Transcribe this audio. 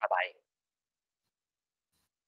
Bye bye.